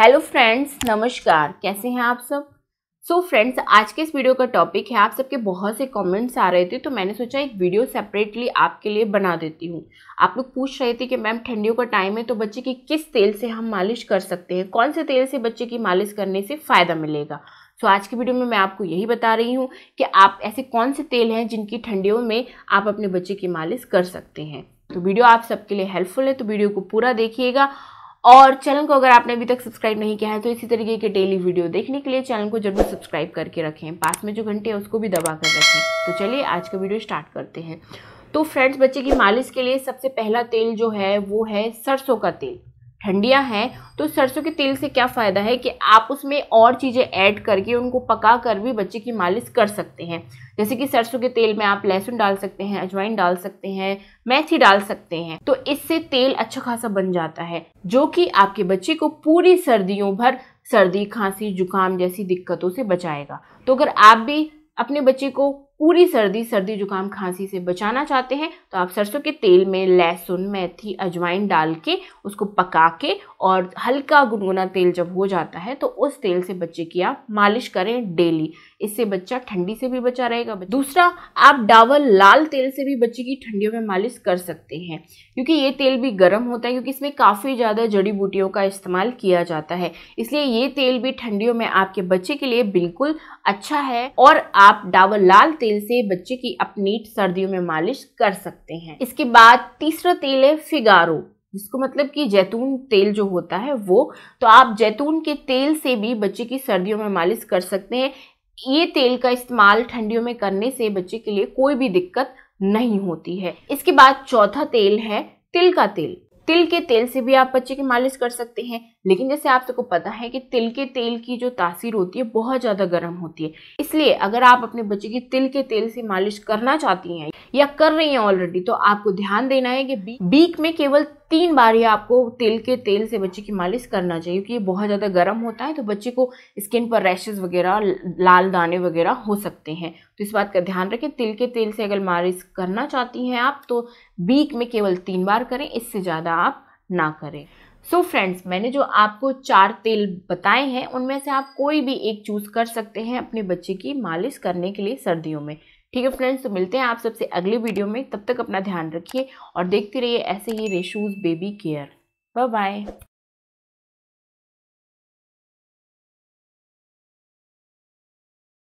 hello friends नमस्कार कैसे हैं आप सब सो so फ्रेंड्स आज के इस वीडियो का टॉपिक है आप सबके बहुत से कमेंट्स आ रहे थे तो मैंने सोचा एक वीडियो सेपरेटली आपके लिए बना देती हूँ आप लोग पूछ रहे थे कि मैम ठंडियों का टाइम है तो बच्चे की किस तेल से हम मालिश कर सकते हैं कौन से तेल से बच्चे की मालिश करने से फ़ायदा मिलेगा सो so, आज की वीडियो में मैं आपको यही बता रही हूँ कि आप ऐसे कौन से तेल हैं जिनकी ठंडियों में आप अपने बच्चे की मालिश कर सकते हैं तो वीडियो आप सबके लिए हेल्पफुल है तो वीडियो को पूरा देखिएगा और चैनल को अगर आपने अभी तक सब्सक्राइब नहीं किया है तो इसी तरीके के डेली वीडियो देखने के लिए चैनल को जरूर सब्सक्राइब करके रखें पास में जो घंटे हैं उसको भी दबा कर रखें तो चलिए आज का वीडियो स्टार्ट करते हैं तो फ्रेंड्स बच्चे की मालिश के लिए सबसे पहला तेल जो है वो है सरसों का तेल ठंडियाँ हैं तो सरसों के तेल से क्या फ़ायदा है कि आप उसमें और चीज़ें ऐड करके उनको पका कर भी बच्चे की मालिश कर सकते हैं जैसे कि सरसों के तेल में आप लहसुन डाल सकते हैं अजवाइन डाल सकते हैं मैथी डाल सकते हैं तो इससे तेल अच्छा खासा बन जाता है जो कि आपके बच्चे को पूरी सर्दियों भर सर्दी खांसी जुकाम जैसी दिक्कतों से बचाएगा तो अगर आप भी अपने बच्चे को पूरी सर्दी सर्दी जुकाम खांसी से बचाना चाहते हैं तो आप सरसों के तेल में लहसुन मेथी अजवाइन डाल के उसको पका के और हल्का गुनगुना तेल जब हो जाता है तो उस तेल से बच्चे की आप मालिश करें डेली इससे बच्चा ठंडी से भी बचा रहेगा दूसरा आप डावल लाल तेल से भी बच्चे की ठंडियों में मालिश कर सकते हैं क्योंकि ये तेल भी गर्म होता है क्योंकि इसमें काफ़ी ज़्यादा जड़ी बूटियों का इस्तेमाल किया जाता है इसलिए ये तेल भी ठंडियों में आपके बच्चे के लिए बिल्कुल अच्छा है और आप डावल लाल तेल से बच्चे की अपनी सर्दियों में मालिश कर सकते हैं इसके बाद तीसरा तेल है फिगारो जिसको मतलब कि जैतून तेल जो होता है वो तो आप जैतून के तेल से भी बच्चे की सर्दियों में मालिश कर सकते हैं ये तेल का इस्तेमाल ठंडियों में करने से बच्चे के लिए कोई भी दिक्कत नहीं होती है इसके बाद चौथा तेल है तिल का तेल तिल के तेल से भी आप बच्चे की मालिश कर सकते हैं लेकिन जैसे आप सबको पता है कि तिल के तेल की जो तासीर होती है बहुत ज़्यादा गर्म होती है इसलिए अगर आप अपने बच्चे की तिल के तेल से मालिश करना चाहती हैं या कर रही हैं ऑलरेडी तो आपको ध्यान देना है कि बीक में केवल तीन बार ही आपको तिल के तेल से बच्चे की मालिश करना चाहिए क्योंकि ये बहुत ज़्यादा गर्म होता है तो बच्चे को स्किन पर रैशेज़ वगैरह लाल दाने वगैरह हो सकते हैं तो इस बात का ध्यान रखें तिल के तेल से अगर मालिश करना चाहती हैं आप तो बीक में केवल तीन बार करें इससे ज़्यादा आप ना करें सो so फ्रेंड्स मैंने जो आपको चार तेल बताए हैं उनमें से आप कोई भी एक चूज़ कर सकते हैं अपने बच्चे की मालिश करने के लिए सर्दियों में ठीक है फ्रेंड्स तो मिलते हैं आप सबसे अगले वीडियो में तब तक अपना ध्यान रखिए और देखते रहिए ऐसे ही रेशूज़ बेबी केयर बाय बाय